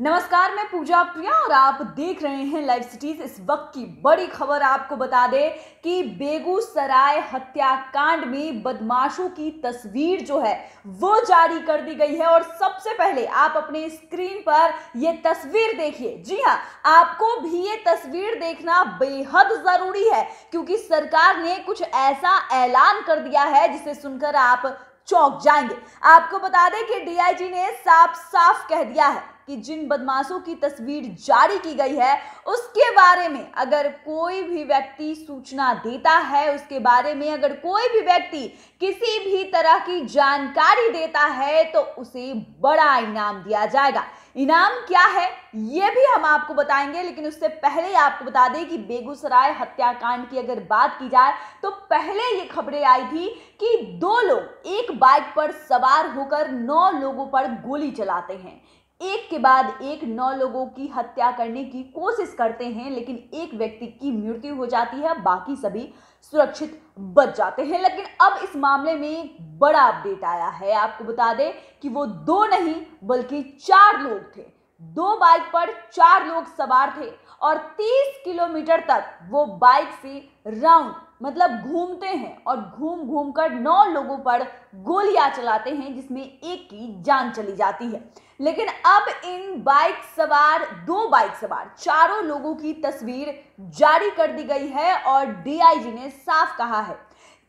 नमस्कार मैं पूजा प्रिया और आप देख रहे हैं लाइव सिटीज इस वक्त की बड़ी खबर आपको बता दे कि बेगूसराय हत्याकांड में बदमाशों की तस्वीर जो है वो जारी कर दी गई है और सबसे पहले आप अपने स्क्रीन पर ये तस्वीर देखिए जी हाँ आपको भी ये तस्वीर देखना बेहद जरूरी है क्योंकि सरकार ने कुछ ऐसा ऐलान कर दिया है जिसे सुनकर आप चौंक जाएंगे आपको बता दें कि डीआईजी ने साफ साफ कह दिया है कि जिन बदमाशों की तस्वीर जारी की गई है उसके बारे में अगर कोई भी व्यक्ति सूचना देता है उसके बारे में अगर कोई भी व्यक्ति किसी भी तरह की जानकारी देता है तो उसे बड़ा इनाम दिया जाएगा इनाम क्या है ये भी हम आपको बताएंगे लेकिन उससे पहले आपको बता दें कि बेगूसराय हत्याकांड की अगर बात की जाए तो पहले ये खबरें आई थी कि दो लोग एक बाइक पर सवार होकर नौ लोगों पर गोली चलाते हैं एक के बाद एक नौ लोगों की हत्या करने की कोशिश करते हैं लेकिन एक व्यक्ति की मृत्यु हो जाती है बाकी सभी सुरक्षित बच जाते हैं लेकिन अब इस मामले में बड़ा अपडेट आया है आपको बता दें कि वो दो नहीं बल्कि चार लोग थे दो बाइक पर चार लोग सवार थे और 30 किलोमीटर तक वो बाइक से राउंड मतलब घूमते हैं और घूम घूम कर नौ लोगों पर गोलियां चलाते हैं जिसमें एक की जान चली जाती है लेकिन अब इन बाइक सवार दो बाइक सवार चारों लोगों की तस्वीर जारी कर दी गई है और डीआईजी ने साफ कहा है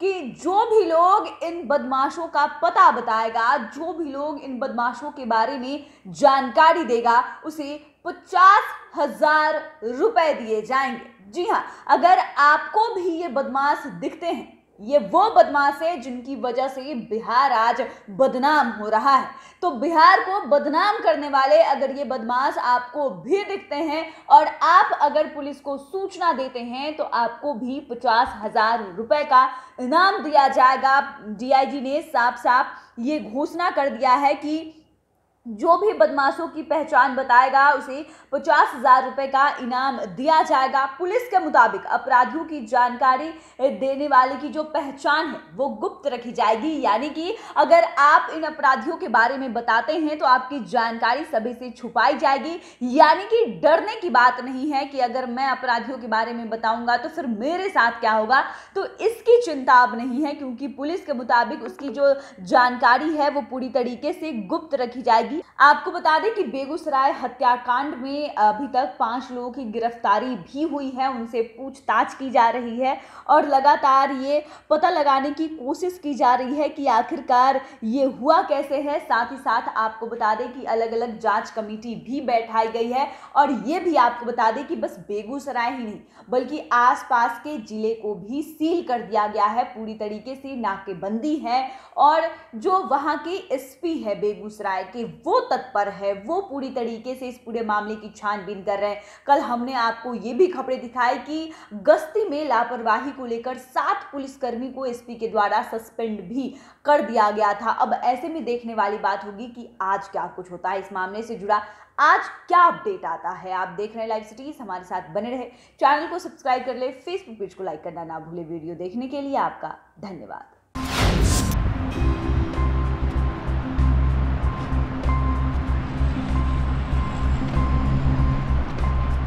कि जो भी लोग इन बदमाशों का पता बताएगा जो भी लोग इन बदमाशों के बारे में जानकारी देगा उसे पचास हजार रुपए दिए जाएंगे जी हाँ अगर आपको भी ये बदमाश दिखते हैं ये वो बदमाश है जिनकी वजह से ही बिहार आज बदनाम हो रहा है तो बिहार को बदनाम करने वाले अगर ये बदमाश आपको भी दिखते हैं और आप अगर पुलिस को सूचना देते हैं तो आपको भी पचास हजार रुपए का इनाम दिया जाएगा डीआईजी ने साफ साफ ये घोषणा कर दिया है कि जो भी बदमाशों की पहचान बताएगा उसे पचास हजार रुपए का इनाम दिया जाएगा पुलिस के मुताबिक अपराधियों की जानकारी देने वाले की जो पहचान है वो गुप्त रखी जाएगी यानी कि अगर आप इन अपराधियों के बारे में बताते हैं तो आपकी जानकारी सभी से छुपाई जाएगी यानी कि डरने की बात नहीं है कि अगर मैं अपराधियों के बारे में बताऊंगा तो फिर मेरे साथ क्या होगा तो इसकी चिंता अब नहीं है क्योंकि पुलिस के मुताबिक उसकी जो जानकारी है वो पूरी तरीके से गुप्त रखी जाएगी जाएगी आपको बता दें कि बेगूसराय हत्याकांड में अभी तक पांच लोगों की गिरफ्तारी भी हुई है उनसे पूछताछ की जा रही है और लगातार ये पता लगाने की कोशिश की जा रही है कि आखिरकार ये हुआ कैसे है साथ ही साथ आपको बता दें कि अलग अलग जांच कमेटी भी बैठाई गई है और ये भी आपको बता दें कि बस बेगूसराय ही नहीं बल्कि आसपास के जिले को भी सील कर दिया गया है पूरी तरीके से नाकेबंदी है और जो वहाँ के एसपी है बेगूसराय के वो तत्पर है वो पूरी तरीके से इस पूरे मामले की छानबीन कर रहे हैं कल हमने आपको ये भी खबरें दिखाई कि गश्ती में लापरवाही को लेकर सात पुलिसकर्मी को एसपी के द्वारा सस्पेंड भी कर दिया गया था अब ऐसे में देखने वाली बात होगी कि आज क्या कुछ होता है इस मामले से जुड़ा आज क्या अपडेट आता है आप देख रहे हैं लाइव सिटीज हमारे साथ बने रहे चैनल को सब्सक्राइब कर ले फेसबुक पेज को लाइक करना ना भूले वीडियो देखने के लिए आपका धन्यवाद